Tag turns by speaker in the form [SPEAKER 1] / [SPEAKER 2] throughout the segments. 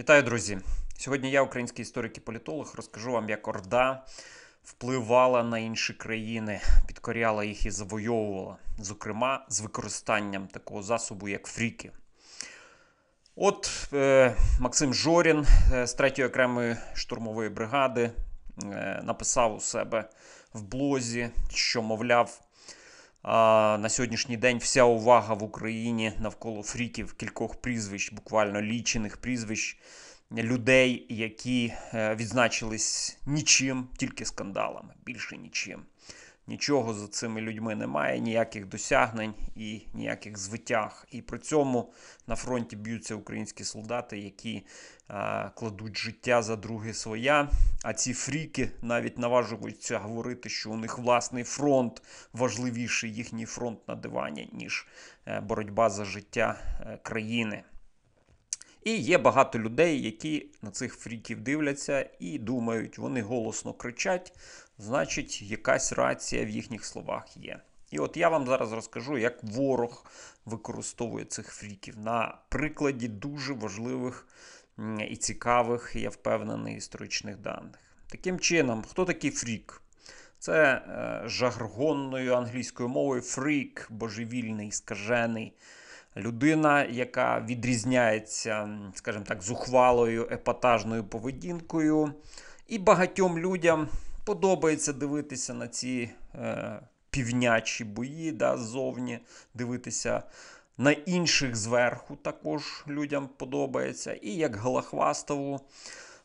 [SPEAKER 1] Вітаю, друзі! Сьогодні я, український історик і політолог, розкажу вам, як Орда впливала на інші країни, підкоряла їх і завойовувала, зокрема, з використанням такого засобу, як Фріки. От е, Максим Жорін е, з 3-ї окремої штурмової бригади е, написав у себе в блозі, що, мовляв, на сьогоднішній день вся увага в Україні навколо фріків кількох прізвищ, буквально лічених прізвищ людей, які е, відзначились нічим, тільки скандалами, більше нічим. Нічого за цими людьми немає, ніяких досягнень і ніяких звитяг. І при цьому на фронті б'ються українські солдати, які е, кладуть життя за друге своя. А ці фріки навіть наважуються говорити, що у них власний фронт важливіший їхній фронт на дивані, ніж е, боротьба за життя е, країни. І є багато людей, які на цих фріків дивляться і думають, вони голосно кричать, значить, якась рація в їхніх словах є. І от я вам зараз розкажу, як ворог використовує цих фріків на прикладі дуже важливих і цікавих, я впевнений, історичних даних. Таким чином, хто такий фрік? Це е, жаргонною англійською мовою фрік, божевільний, скажений. Людина, яка відрізняється, скажімо так, зухвалою епатажною поведінкою. І багатьом людям подобається дивитися на ці е, півнячі бої да, ззовні, дивитися на інших зверху, також людям подобається. І як Галахвастову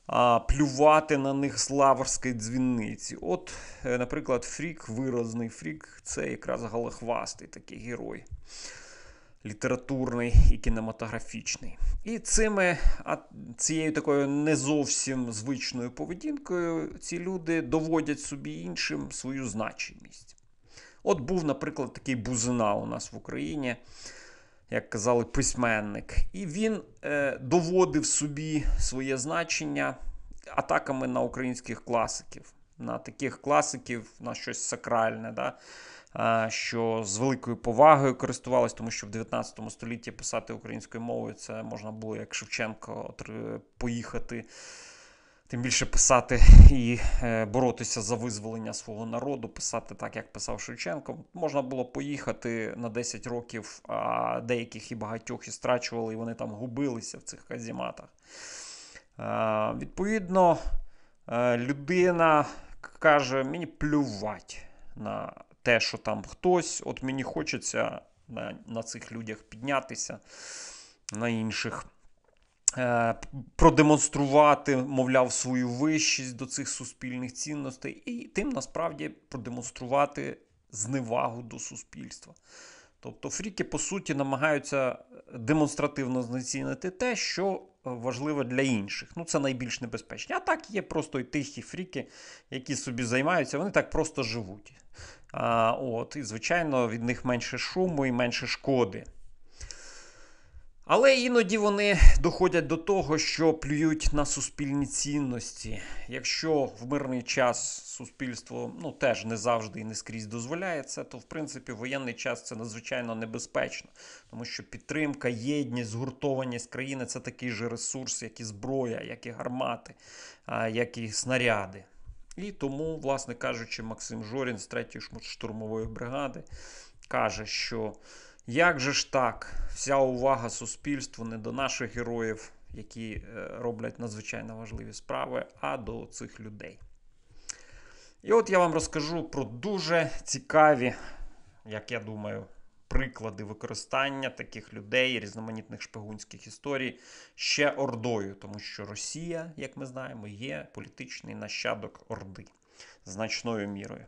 [SPEAKER 1] а, плювати на них з лаврської дзвінниці. От, е, наприклад, Фрік, виразний Фрік, це якраз Галахвастий такий герой літературний і кінематографічний. І цими, цією такою не зовсім звичною поведінкою ці люди доводять собі іншим свою значимість. От був, наприклад, такий бузина у нас в Україні. Як казали, письменник, і він е, доводив собі своє значення атаками на українських класиків, на таких класиків на щось сакральне. Да? що з великою повагою користувалась, тому що в 19 столітті писати українською мовою це можна було як Шевченко е, поїхати. Тим більше писати і е, боротися за визволення свого народу, писати так, як писав Шевченко. Можна було поїхати на 10 років, а деяких і багатьох і страчували, і вони там губилися в цих казіматах. Відповідно, е, людина каже: мені плювати на те, що там хтось, от мені хочеться на, на цих людях піднятися, на інших. Е, продемонструвати, мовляв, свою вищість до цих суспільних цінностей, і тим насправді продемонструвати зневагу до суспільства. Тобто фріки, по суті, намагаються демонстративно знецінити те, що е, важливо для інших. Ну, це найбільш небезпечно. А так є просто й тихі фріки, які собі займаються, вони так просто живуть. От, І, звичайно, від них менше шуму і менше шкоди. Але іноді вони доходять до того, що плюють на суспільні цінності. Якщо в мирний час суспільство ну, теж не завжди і не скрізь дозволяє це, то в принципі в воєнний час це надзвичайно небезпечно, тому що підтримка, єдність, згуртованість країни це такий же ресурс, як і зброя, як і гармати, як і снаряди. І тому, власне кажучи, Максим Жорін з 3-ї штурмової бригади каже, що як же ж так, вся увага суспільству не до наших героїв, які е, роблять надзвичайно важливі справи, а до цих людей. І от я вам розкажу про дуже цікаві, як я думаю, приклади використання таких людей, різноманітних шпигунських історій ще Ордою, тому що Росія, як ми знаємо, є політичний нащадок Орди значною мірою.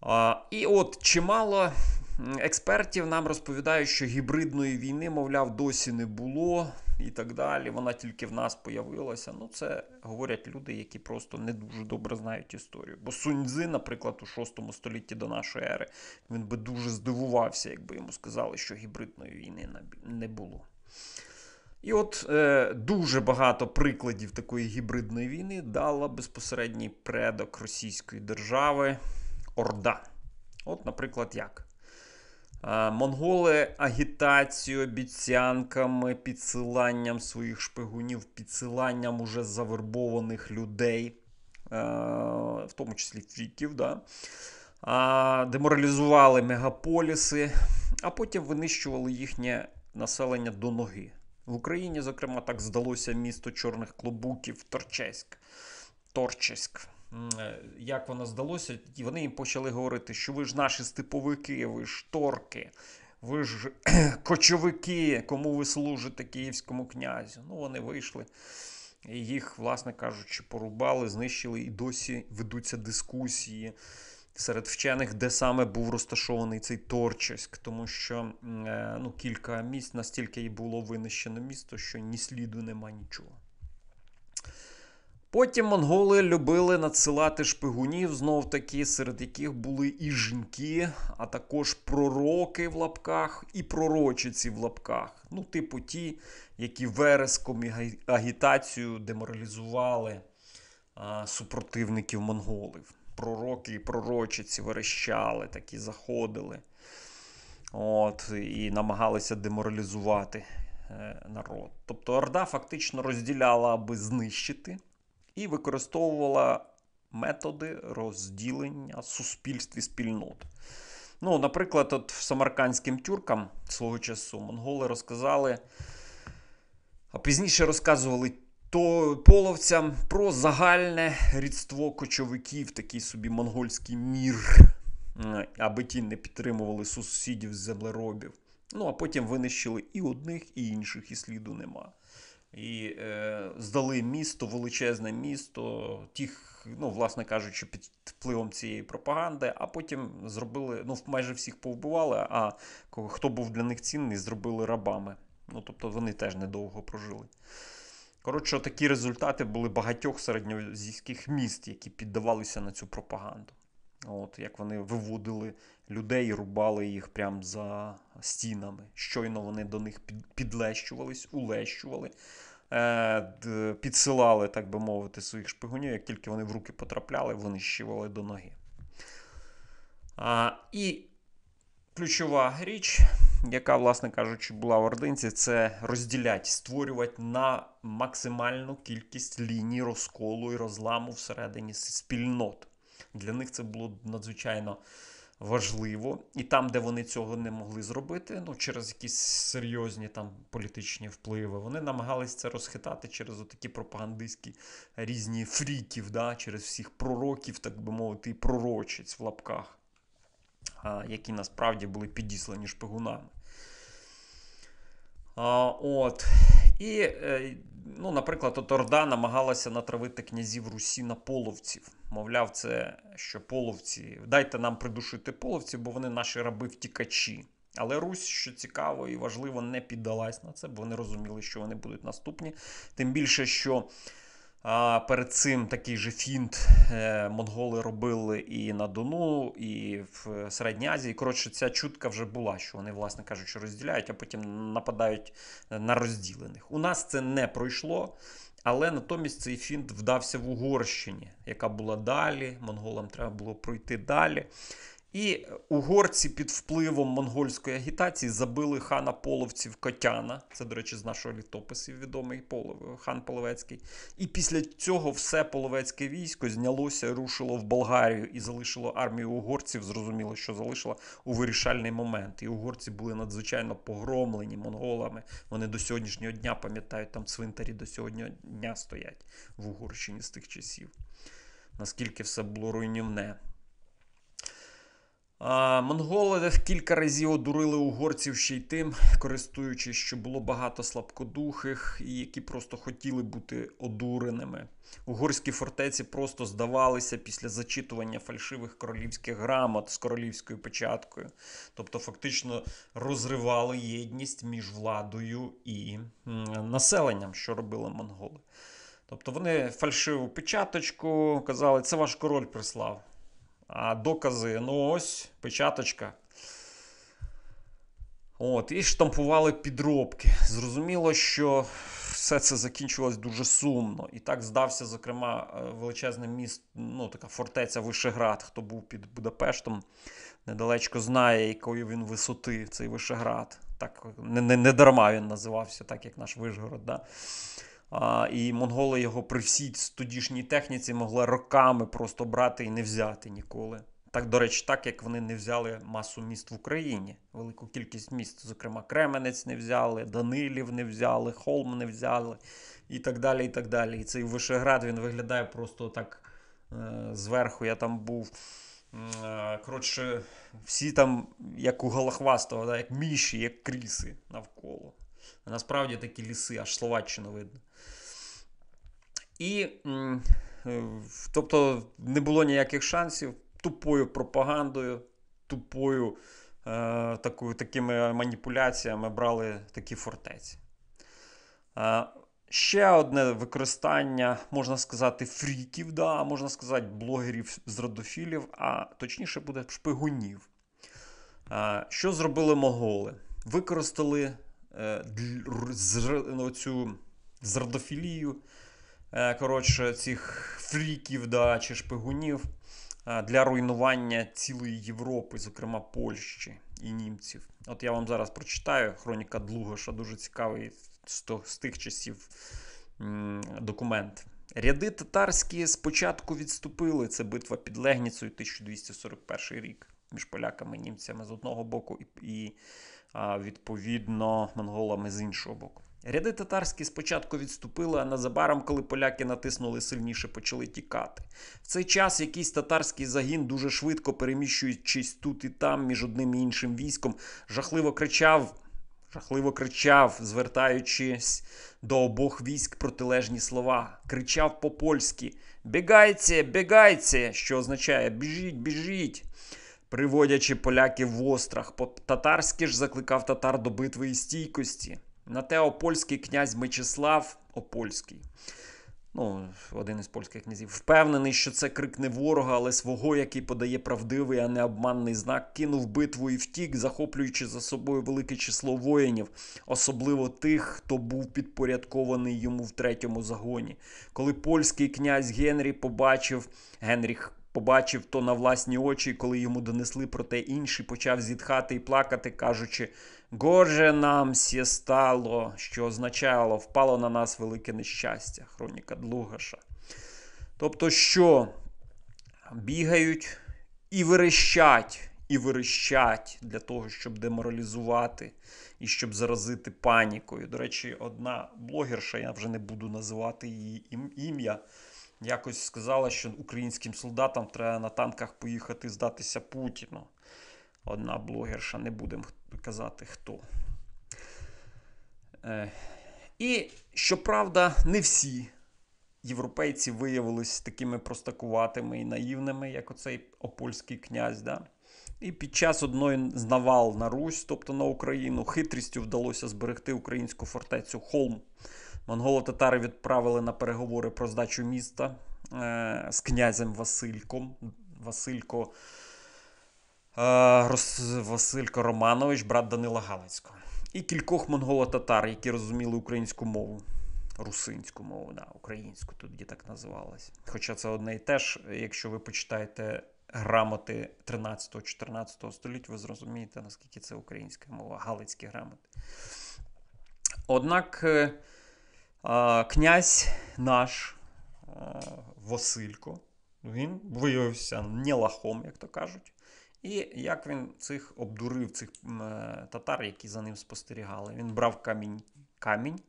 [SPEAKER 1] А, І от чимало експертів нам розповідають, що гібридної війни, мовляв, досі не було і так далі. Вона тільки в нас появилася. Ну, це говорять люди, які просто не дуже добре знають історію. Бо Суньцзи, наприклад, у 6 столітті до нашої ери, він би дуже здивувався, якби йому сказали, що гібридної війни не було. І от е, дуже багато прикладів такої гібридної війни дала безпосередній предок Російської держави Орда. От, наприклад, як? Монголи агітацією, обіцянками, підсиланням своїх шпигунів, підсиланням уже завербованих людей, в тому числі фіків, да? деморалізували мегаполіси, а потім винищували їхнє населення до ноги. В Україні, зокрема, так здалося місто чорних клобуків Торчеськ. Торчеськ. Е, як воно здалося, і вони їм почали говорити, що ви ж наші степовики, ви ж торки, ви ж кочовики, кому ви служите київському князю. Ну, вони вийшли. І їх, власне кажучи, порубали, знищили, і досі ведуться дискусії серед вчених, де саме був розташований цей Торчеськ, тому що е, ну, кілька місць настільки і було винищено місто, що ні сліду нема нічого. Потім монголи любили надсилати шпигунів, знов таки, серед яких були і жінки, а також пророки в лапках, і пророчиці в лапках. Ну, типу, ті, які вереском і агітацією деморалізували а, супротивників монголів. Пророки і пророчиці верещали, такі заходили От, і намагалися деморалізувати е, народ. Тобто Орда фактично розділяла, аби знищити і використовувала методи розділення суспільств і спільнот. Ну, Наприклад, от самаркандським тюркам свого часу монголи розказали, а пізніше розказували то половцям про загальне рідство кочовиків, такий собі монгольський мір, аби ті не підтримували сусідів землеробів. Ну, а потім винищили і одних, і інших, і сліду нема і е, здали місто, величезне місто, тих, ну, власне кажучи, під впливом цієї пропаганди, а потім зробили, ну, майже всіх повбивали, а хто був для них цінний, зробили рабами. Ну, Тобто вони теж недовго прожили. Коротше, такі результати були багатьох середньозійських міст, які піддавалися на цю пропаганду. От Як вони виводили людей, рубали їх прямо за стінами. Щойно вони до них підлещувались, улещували, е, підсилали, так би мовити, своїх шпигунів. Як тільки вони в руки потрапляли, вони щивали до ноги. А, І ключова річ, яка, власне кажучи, була в ординці, це розділяти, створювати на максимальну кількість ліній розколу і розламу всередині спільнот. Для них це було надзвичайно важливо. І там, де вони цього не могли зробити, ну через якісь серйозні там політичні впливи, вони намагалися це розхитати через такі пропагандистські різні фріків, да, через всіх пророків, так би мовити, і пророчець в лапках, які насправді були підіслані шпигунами. А, От. І, е, ну, наприклад, от Орда намагалася натравити князів Русі на половців. Мовляв, це що половці. Дайте нам придушити половці, бо вони наші раби-втікачі. Але Русь, що цікаво і важливо, не піддалась на це, бо вони розуміли, що вони будуть наступні. Тим більше, що а, перед цим такий же фінт е, монголи робили і на Дону, і в Середній Азії. Коротше, ця чутка вже була, що вони, власне кажучи, розділяють, а потім нападають на розділених. У нас це не пройшло. Але натомість цей фінт вдався в Угорщині, яка була далі. Монголам треба було пройти далі. І угорці під впливом монгольської агітації забили хана половців Котяна. Це, до речі, з нашого літописів відомий хан Половецький. І після цього все половецьке військо знялося, рушило в Болгарію і залишило армію угорців. Зрозуміло, що залишило у вирішальний момент. І угорці були надзвичайно погромлені монголами. Вони до сьогоднішнього дня пам'ятають, там цвинтарі до сьогоднішнього дня стоять в Угорщині з тих часів. Наскільки все було руйнівне. Монголи кілька разів одурили угорців ще й тим, користуючись, що було багато слабкодухих, і які просто хотіли бути одуреними. Угорські фортеці просто здавалися після зачитування фальшивих королівських грамот з королівською печаткою, тобто фактично розривали єдність між владою і населенням, що робили монголи. Тобто вони фальшиву печаточку казали, це ваш король прислав. А докази, ну ось, печаточка. От, І штампували підробки. Зрозуміло, що все це закінчилось дуже сумно. І так здався, зокрема, е, величезне міст, ну, така фортеця Вишеград, хто був під Будапештом, недалечко знає, якої він висоти, цей Вишеград. Так, не не, не дарма він називався, так як наш Вишгород. Да? А, І монголи його при всій тодішній техніці могли роками просто брати і не взяти ніколи. Так, до речі, так як вони не взяли масу міст в Україні, велику кількість міст, зокрема, Кременець не взяли, Данилів не взяли, Холм не взяли і так далі. І так далі. І цей Вишеград він виглядає просто так е, зверху. Я там був. Е, коротше, всі там, як у Галахвастова, як міші, як кріси Насправді такі ліси, аж Словаччину видно. І е, тобто не було ніяких шансів тупою пропагандою, тупою е, такою, такими маніпуляціями брали такі фортеці. Е, ще одне використання, можна сказати, фріків, да, можна сказати, блогерів з родофілів. а точніше буде шпигунів. Е, що зробили моголи? Використали Е, ну, цю зрадофілію е, коротше, цих фріків да, чи шпигунів е, для руйнування цілої Європи, зокрема Польщі і німців. От я вам зараз прочитаю хроніка Длугаша, дуже цікавий з тих часів документ. Ряди татарські спочатку відступили. Це битва під Легніцею 1241 рік між поляками і німцями з одного боку і відповідно монголами з іншого боку. Ряди татарські спочатку відступили, а незабаром, коли поляки натиснули сильніше, почали тікати. В цей час якийсь татарський загін, дуже швидко переміщуючись тут і там між одним і іншим військом, жахливо кричав жахливо кричав, звертаючись до обох військ протилежні слова. Кричав по-польськи Бігайте, бігайте! Що означає біжіть, біжіть. Приводячи поляків в острах, по татарськи ж закликав татар до битви і стійкості. На те опольський князь Мечислав Опольський. Ну, один із польських князів впевнений, що це крик не ворога, але свого, який подає правдивий, а не обманний знак, кинув битву і втік, захоплюючи за собою велике число воїнів, особливо тих, хто був підпорядкований йому в третьому загоні. Коли польський князь Генрі побачив Генріх побачив то на власні очі, коли йому донесли про те інший, почав зітхати і плакати, кажучи: Гоже нам сє стало, що означало, впало на нас велике нещастя. Хроніка Длугаша. Тобто, що бігають і верещать, і верещать для того, щоб деморалізувати і щоб заразити панікою. До речі, одна блогерша, я вже не буду називати її ім'я. Ім якось сказала, що українським солдатам треба на танках поїхати здатися Путіну. Одна блогерша, не будемо казати хто. Е, і, щоправда, не всі європейці виявилися такими простакуватими і наївними, як оцей опольський князь. Да? І під час одної з навал на Русь, тобто на Україну, хитрістю вдалося зберегти українську фортецю Холм. Монголо-татари відправили на переговори про здачу міста е, з князем Васильком. Василько е, Василько Романович, брат Данила Галицького. І кількох монголо-татар, які розуміли українську мову. Русинську мову, да, українську тоді так називалась. Хоча це одне і те ж, якщо ви почитаєте грамоти 13-14 століття, ви зрозумієте, наскільки це українська мова, галицькі грамоти. Однак. Е, князь наш е, Василько, він виявився не лахом, як то кажуть. І як він цих обдурив цих е, татар, які за ним спостерігали. Він брав камінь, камінь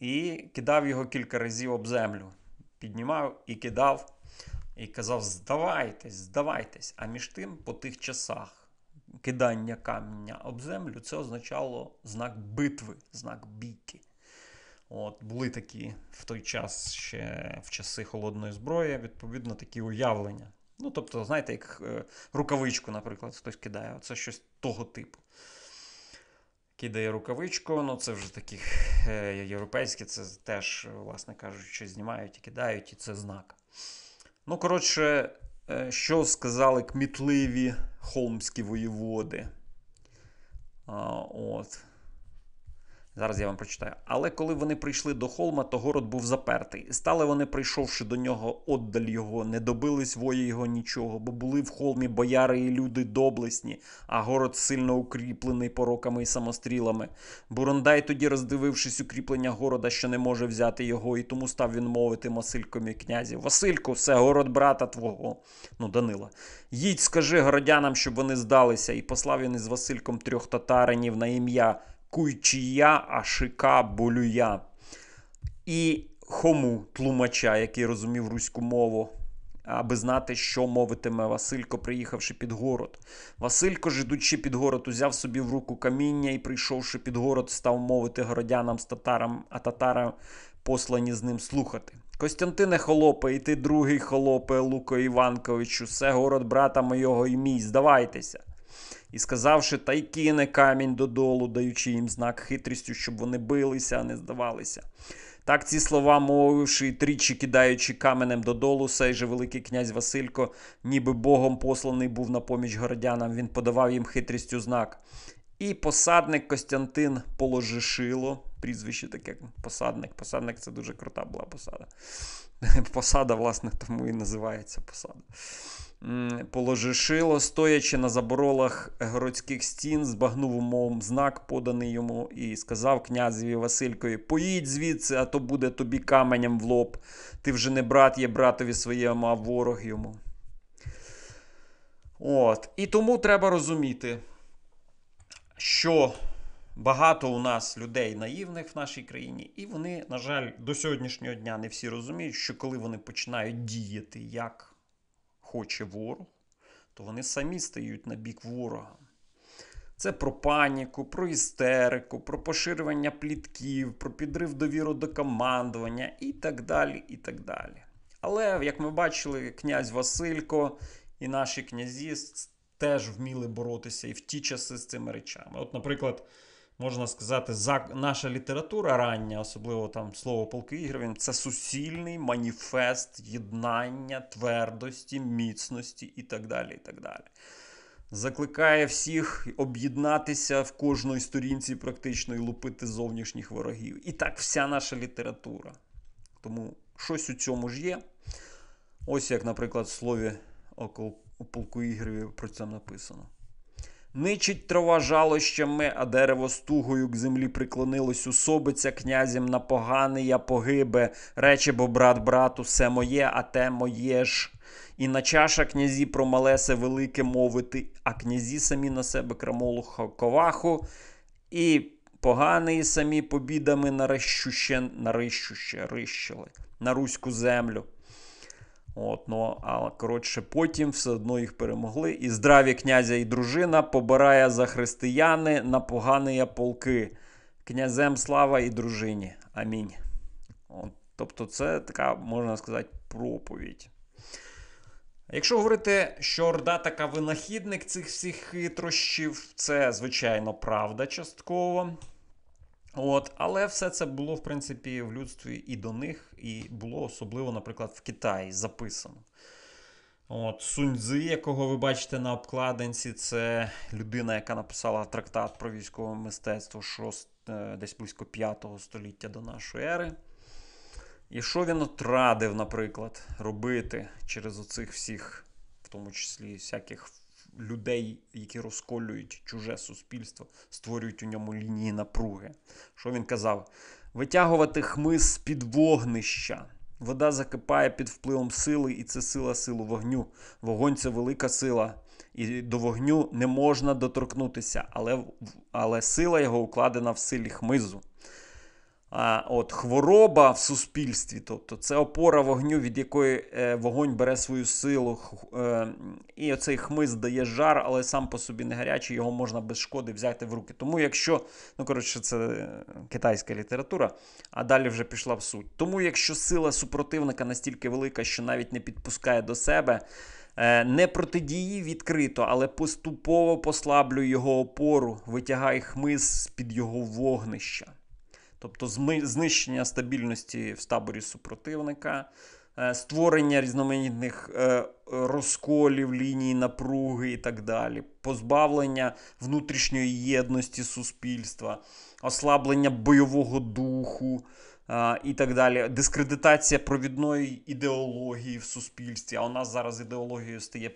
[SPEAKER 1] і кидав його кілька разів об землю. Піднімав і кидав, і казав: здавайтесь, здавайтесь. А між тим, по тих часах кидання каміння об землю, це означало знак битви, знак бійки. От Були такі в той час ще в часи холодної зброї, відповідно, такі уявлення. Ну, тобто, знаєте, як е, рукавичку, наприклад, хтось кидає. Це щось того типу. Кидає рукавичку, ну це вже таких е, європейські, це теж, власне кажучи, знімають і кидають, і це знак. Ну, коротше, е, що сказали кмітливі холмські воєводи. А, от. Зараз я вам прочитаю. Але коли вони прийшли до холма, то город був запертий. Стали вони, прийшовши до нього, оддаль його, не добились вої його нічого, бо були в холмі бояри і люди доблесні, а город сильно укріплений пороками і самострілами. Бурундай тоді, роздивившись укріплення города, що не може взяти його, і тому став він мовити Масилькові князі: Васильку, це город брата твого. Ну, Данила. Їдь, скажи городянам, щоб вони здалися, і послав він із Васильком трьох татаринів на ім'я. Куйчія Ашика Болюя. І хому тлумача, який розумів руську мову, аби знати, що мовитиме Василько, приїхавши під город. Василько, ж під город, узяв собі в руку каміння і, прийшовши під город, став мовити городянам з татарам, а татара послані з ним слухати. Костянтине холопе, і ти другий холопе, Луко Іванковичу, все город брата мого і мій, здавайтеся. І сказавши, та й кине камінь додолу, даючи їм знак хитрістю, щоб вони билися, а не здавалися. Так ці слова, мовивши і тричі кидаючи каменем додолу, сей же Великий князь Василько, ніби богом посланий був на поміч городянам, він подавав їм хитрістю знак. І посадник Костянтин Положишило, прізвище таке посадник. Посадник це дуже крута була посада. Посада, власне, тому і називається посада. Положишило, стоячи на заборолах городських стін, збагнув умовом знак, поданий йому, і сказав князеві Василькові: Поїдь звідси, а то буде тобі каменем в лоб. Ти вже не брат є братові своєму, а ворог йому. От. І тому треба розуміти, що багато у нас людей наївних в нашій країні, і вони, на жаль, до сьогоднішнього дня не всі розуміють, що коли вони починають діяти як хоче ворог, то вони самі стають на бік ворога. Це про паніку, про істерику, про поширювання плітків, про підрив довіру до командування і так далі. і так далі. Але, як ми бачили, князь Василько і наші князі теж вміли боротися і в ті часи з цими речами. От, наприклад можна сказати, за наша література рання, особливо там слово полки ігрів це суцільний маніфест єднання, твердості, міцності і так далі. і так далі. Закликає всіх об'єднатися в кожної сторінці, практично і лупити зовнішніх ворогів. І так вся наша література. Тому щось у цьому ж є. Ось як, наприклад, в слові о полку Ігорів про це написано. Ничить трава жалощами, а дерево стугою к землі приклонилось усобиться князем на поганий я погибе. Рече бо брат брату, все моє, а те моє ж. І на чаша князі про малесе велике мовити, а князі самі на себе крамолу коваху, і поганий самі побідами нарищуще нарищуще рищили на руську землю. От, ну, А коротше, потім все одно їх перемогли. І здраві князя і дружина побирає за християни на погані полки. Князем слава і дружині. Амінь. От, Тобто, це така, можна сказати, проповідь. Якщо говорити, що Орда така винахідник цих всіх хитрощів, це, звичайно, правда частково. От, Але все це було, в принципі, в людстві і до них, і було особливо, наприклад, в Китаї записано. От, Суньцзи, якого ви бачите на обкладинці, це людина, яка написала трактат про військове мистецтво 6, е, десь близько 5 століття до нашої ери. І що він от наприклад, робити через оцих всіх, в тому числі всяких людей, які розколюють чуже суспільство, створюють у ньому лінії напруги. Що він казав? Витягувати хмиз з під вогнища. Вода закипає під впливом сили, і це сила силу вогню. Вогонь це велика сила. І до вогню не можна доторкнутися, але але сила його укладена в силі хмизу от, хвороба в суспільстві, тобто це опора вогню, від якої е, вогонь бере свою силу, е, і оцей хмиз дає жар, але сам по собі не гарячий, його можна без шкоди взяти в руки. Тому якщо, ну коротше, це е, китайська література, а далі вже пішла в суть. Тому якщо сила супротивника настільки велика, що навіть не підпускає до себе. Не протидії відкрито, але поступово послаблюй його опору, витягай хмиз з під його вогнища тобто знищення стабільності в таборі супротивника, е, створення різноманітних е, розколів, ліній напруги і так далі, позбавлення внутрішньої єдності суспільства, ослаблення бойового духу. Е, і так далі, дискредитація провідної ідеології в суспільстві. А у нас зараз ідеологією стає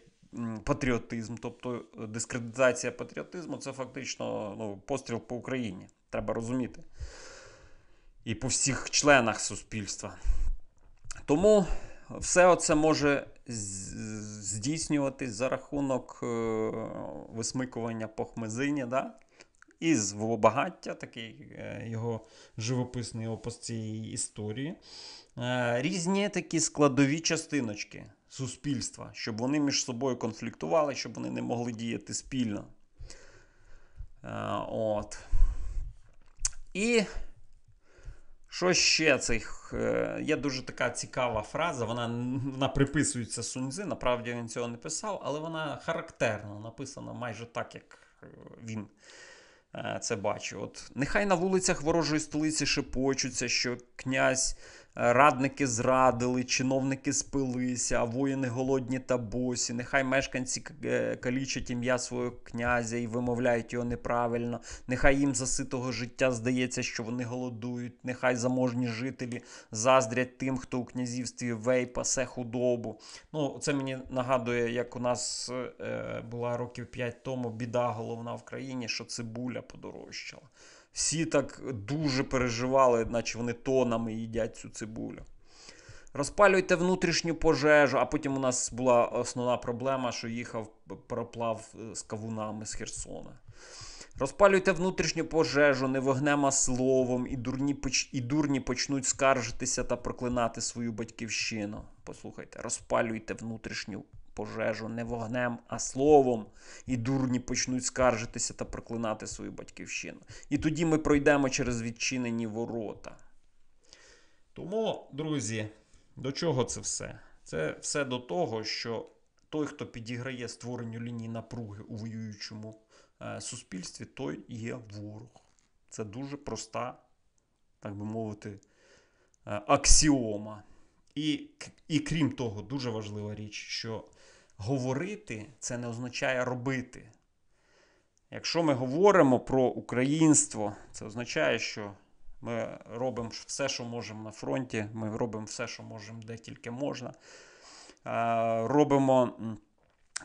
[SPEAKER 1] патріотизм. Тобто дискредитація патріотизму це фактично ну, постріл по Україні. Треба розуміти і по всіх членах суспільства. Тому все це може здійснюватись за рахунок е, висмикування по да? із Волобагаття, такий е, його живописний опис цієї історії. Е, різні такі складові частиночки суспільства, щоб вони між собою конфліктували, щоб вони не могли діяти спільно. От. І що ще цих? Е, є дуже така цікава фраза, вона вона приписується Суньзи, Направді він цього не писав, але вона характерна, написана майже так, як е, він е, це бачив. От Нехай на вулицях ворожої столиці шепочуться, що князь. Радники зрадили, чиновники спилися, а воїни голодні та босі. Нехай мешканці е, калічать ім'я свого князя і вимовляють його неправильно. Нехай їм заситого життя здається, що вони голодують. Нехай заможні жителі заздрять тим, хто у князівстві вей пасе худобу. Ну, це мені нагадує, як у нас е, е, була років п'ять тому біда головна в країні, що цибуля подорожчала. Всі так дуже переживали, наче вони тонами їдять цю цибулю. Розпалюйте внутрішню пожежу, а потім у нас була основна проблема, що їхав проплав е, з кавунами з Херсона. Розпалюйте внутрішню пожежу, не вогнема словом, і дурні і дурні почнуть скаржитися та проклинати свою батьківщину. Послухайте, розпалюйте внутрішню пожежу не вогнем, а словом. І дурні почнуть скаржитися та проклинати свою батьківщину. І тоді ми пройдемо через відчинені ворота. Тому, друзі, до чого це все? Це все до того, що той, хто підіграє створенню лінії напруги у воюючому е, суспільстві, той є ворог. Це дуже проста, так би мовити, е, аксіома. І, І крім того, дуже важлива річ, що говорити це не означає робити. Якщо ми говоримо про українство, це означає, що ми робимо все, що можемо на фронті, ми робимо все, що можемо де тільки можна. Робимо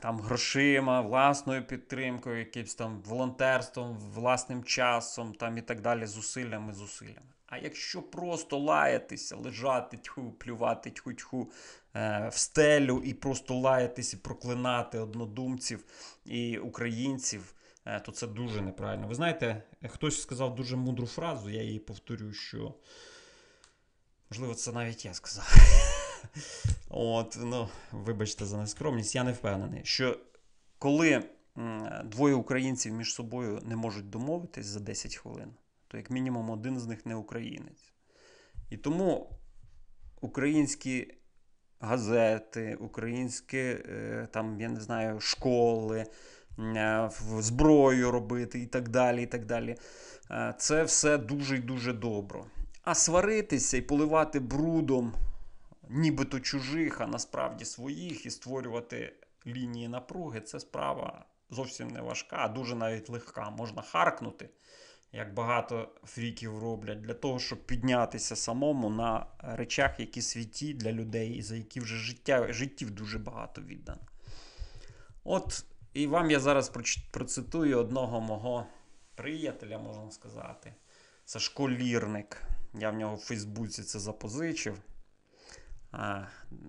[SPEAKER 1] там грошима, власною підтримкою, якимсь там волонтерством, власним часом там і так далі, зусиллями, зусиллями. А якщо просто лаятися, лежати, тьху, плювати тьху-тьху е, в стелю і просто лаятися, проклинати однодумців і українців, е, то це дуже неправильно. Ви знаєте, хтось сказав дуже мудру фразу, я її повторю, що можливо, це навіть я сказав. От, ну, Вибачте за нескромність, я не впевнений, що коли двоє українців між собою не можуть домовитись за 10 хвилин, то як мінімум один з них не українець. І тому українські газети, українські е, там, я не знаю, школи, е, зброю робити і так далі. і так далі. Е, це все дуже і дуже добре. А сваритися і поливати брудом нібито чужих, а насправді своїх, і створювати лінії напруги це справа зовсім не важка, а дуже навіть легка. Можна харкнути, як багато фріків роблять, для того, щоб піднятися самому на речах, які світі для людей, і за які вже життя, життів дуже багато віддано. От і вам я зараз процитую одного мого приятеля, можна сказати. Сашко Лірник. Я в нього в Фейсбуці це запозичив.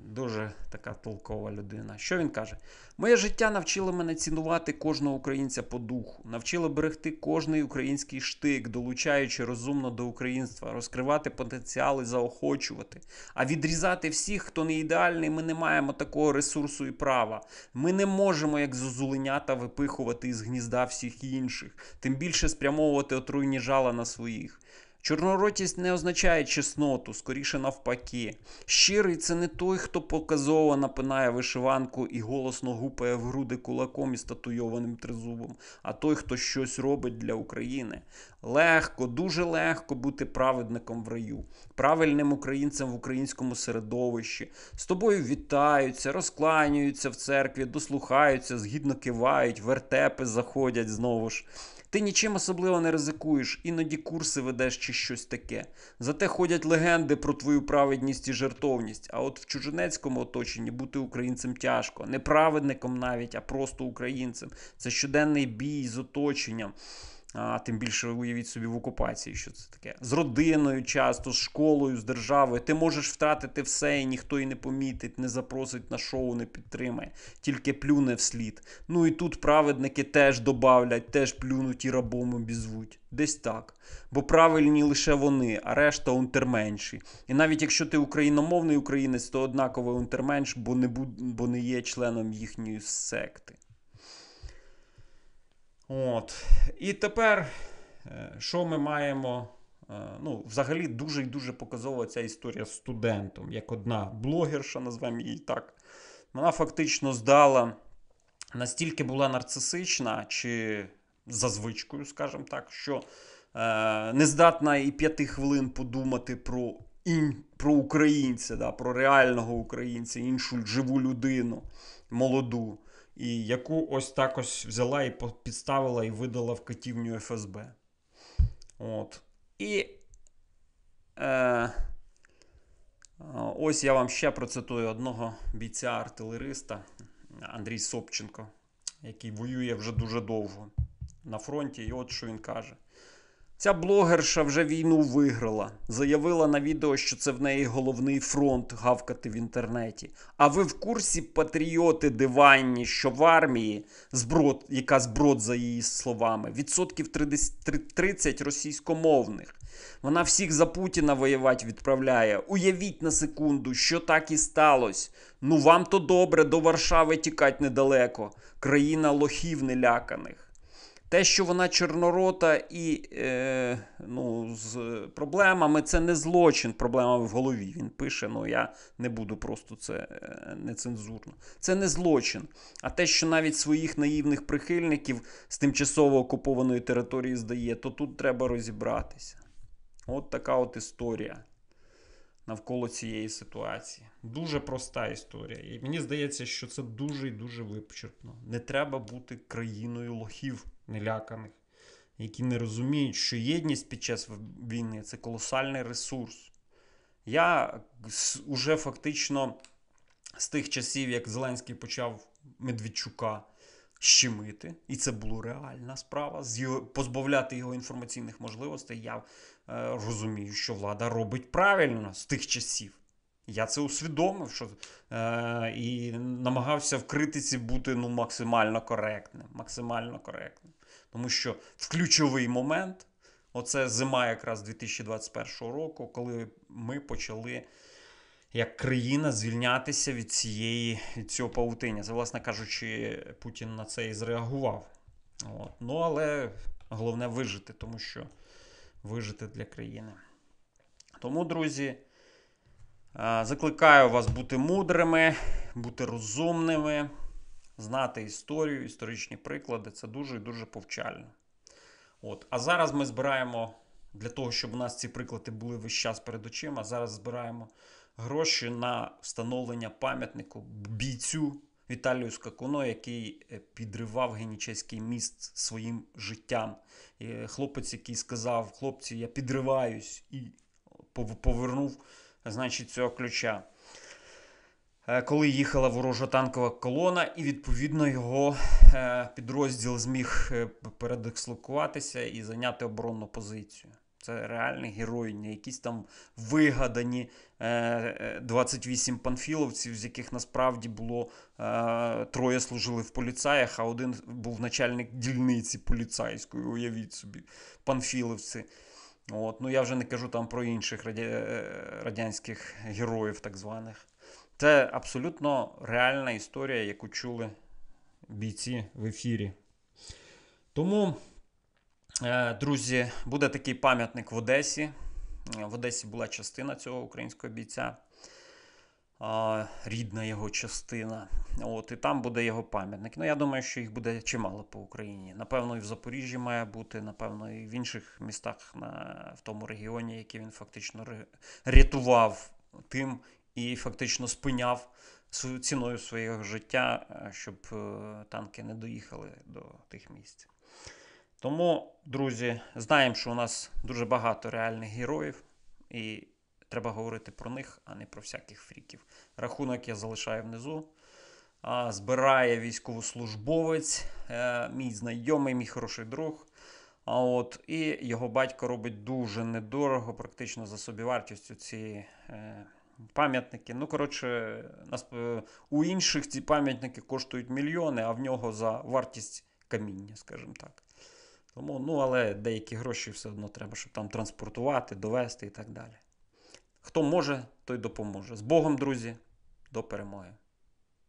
[SPEAKER 1] Дуже така толкова людина. Що він каже? Моє життя навчило мене цінувати кожного українця по духу, навчило берегти кожний український штик, долучаючи розумно до українства, розкривати потенціали, заохочувати. А відрізати всіх, хто не ідеальний, ми не маємо такого ресурсу і права. Ми не можемо, як зозуленята, випихувати із гнізда всіх інших, тим більше спрямовувати отруйні жала на своїх. Чорноротість не означає чесноту, скоріше навпаки. Щирий це не той, хто показово напинає вишиванку і голосно гупає в груди кулаком із татуйованим тризубом, а той, хто щось робить для України легко, дуже легко бути праведником в раю, правильним українцем в українському середовищі. З тобою вітаються, розкланюються в церкві, дослухаються, згідно кивають, вертепи заходять знову ж. Ти нічим особливо не ризикуєш, іноді курси ведеш чи щось таке. Зате ходять легенди про твою праведність і жертовність. А от в чужинецькому оточенні бути українцем тяжко, не праведником навіть, а просто українцем. Це щоденний бій з оточенням а тим більше уявіть собі в окупації, що це таке з родиною, часто з школою, з державою. Ти можеш втратити все, і ніхто і не помітить, не запросить на шоу, не підтримає, тільки плюне вслід. Ну і тут праведники теж добавлять, теж плюнуть і рабом обізвуть. Десь так. Бо правильні лише вони, а решта унтерменші. І навіть якщо ти україномовний українець, то однаково унтерменш, бо не, будь, бо не є членом їхньої секти. От. І тепер, е, що ми маємо? Е, ну, Взагалі дуже і дуже показова ця історія з студентом, як одна блогерша, назвемо її так. Вона фактично здала, настільки була нарцисична, чи за звичкою, скажімо так, що е, не здатна і п'яти хвилин подумати про ін, про українця, да, про реального українця, іншу живу людину, молоду і яку ось так ось взяла і підставила і видала в катівню ФСБ. От. І е, ось я вам ще процитую одного бійця-артилериста Андрій Собченко, який воює вже дуже довго на фронті. І от що він каже. Ця блогерша вже війну виграла, заявила на відео, що це в неї головний фронт гавкати в інтернеті. А ви в курсі патріоти диванні, що в армії зброд, яка зброд за її словами, відсотків 30, російськомовних. Вона всіх за Путіна воювати відправляє. Уявіть на секунду, що так і сталося. Ну вам то добре, до Варшави тікать недалеко. Країна лохів неляканих. Те, що вона чорнорота і е, ну, з проблемами, це не злочин, проблемами в голові. Він пише, ну я не буду просто це е, нецензурно. Це не злочин. А те, що навіть своїх наївних прихильників з тимчасово окупованої території здає, то тут треба розібратися. От така от історія навколо цієї ситуації. Дуже проста історія. І мені здається, що це дуже і дуже вичерпно. Не треба бути країною лохів неляканих, які не розуміють, що єдність під час війни це колосальний ресурс. Я уже фактично з тих часів, як Зеленський почав Медведчука щемити, і це була реальна справа. позбавляти його інформаційних можливостей, я е, розумію, що влада робить правильно з тих часів. Я це усвідомив, що е, і намагався в критиці бути ну, максимально коректним. Максимально коректним. Тому що в ключовий момент, оце зима якраз 2021 року, коли ми почали як країна звільнятися від цієї від цього паутиння. Це, власне кажучи, Путін на це і зреагував. От. Ну, але головне вижити, тому що вижити для країни. Тому, друзі, закликаю вас бути мудрими, бути розумними знати історію, історичні приклади це дуже і дуже повчально. От. А зараз ми збираємо для того, щоб у нас ці приклади були весь час перед очима. Зараз збираємо гроші на встановлення пам'ятнику бійцю Віталію Скакуно, який е, підривав генічеський міст своїм життям. Хлопець, який сказав, хлопці, я підриваюсь і повернув значить, цього ключа. Е, коли їхала ворожа танкова колона, і відповідно його е, підрозділ зміг е, передислокуватися і зайняти оборонну позицію. Це реальні герої, не якісь там вигадані 28 панфіловців, з яких насправді було троє служили в поліцаях, а один був начальник дільниці поліцейської. Уявіть собі, панфіловці. От. Ну я вже не кажу там про інших радянських героїв, так званих. Це абсолютно реальна історія, яку чули бійці в ефірі. Тому, е, друзі, буде такий пам'ятник в Одесі. Е, в Одесі була частина цього українського бійця, е, рідна його частина. От, І там буде його пам'ятник. Ну, я думаю, що їх буде чимало по Україні. Напевно, і в Запоріжжі має бути, напевно, і в інших містах на, в тому регіоні, який він фактично рятував тим і фактично спиняв ціною свого життя, е, щоб е, танки не доїхали до тих місць. Тому, друзі, знаємо, що у нас дуже багато реальних героїв, і треба говорити про них, а не про всяких фріків. Рахунок я залишаю внизу. Збирає військовослужбовець, е, мій знайомий, мій хороший друг. А от і його батько робить дуже недорого, практично за собівартістю ці е, пам'ятники. Ну, коротше, у інших ці пам'ятники коштують мільйони, а в нього за вартість каміння, скажімо так. Тому, ну, але деякі гроші все одно треба, щоб там транспортувати, довести і так далі. Хто може, той допоможе. З Богом, друзі, до перемоги!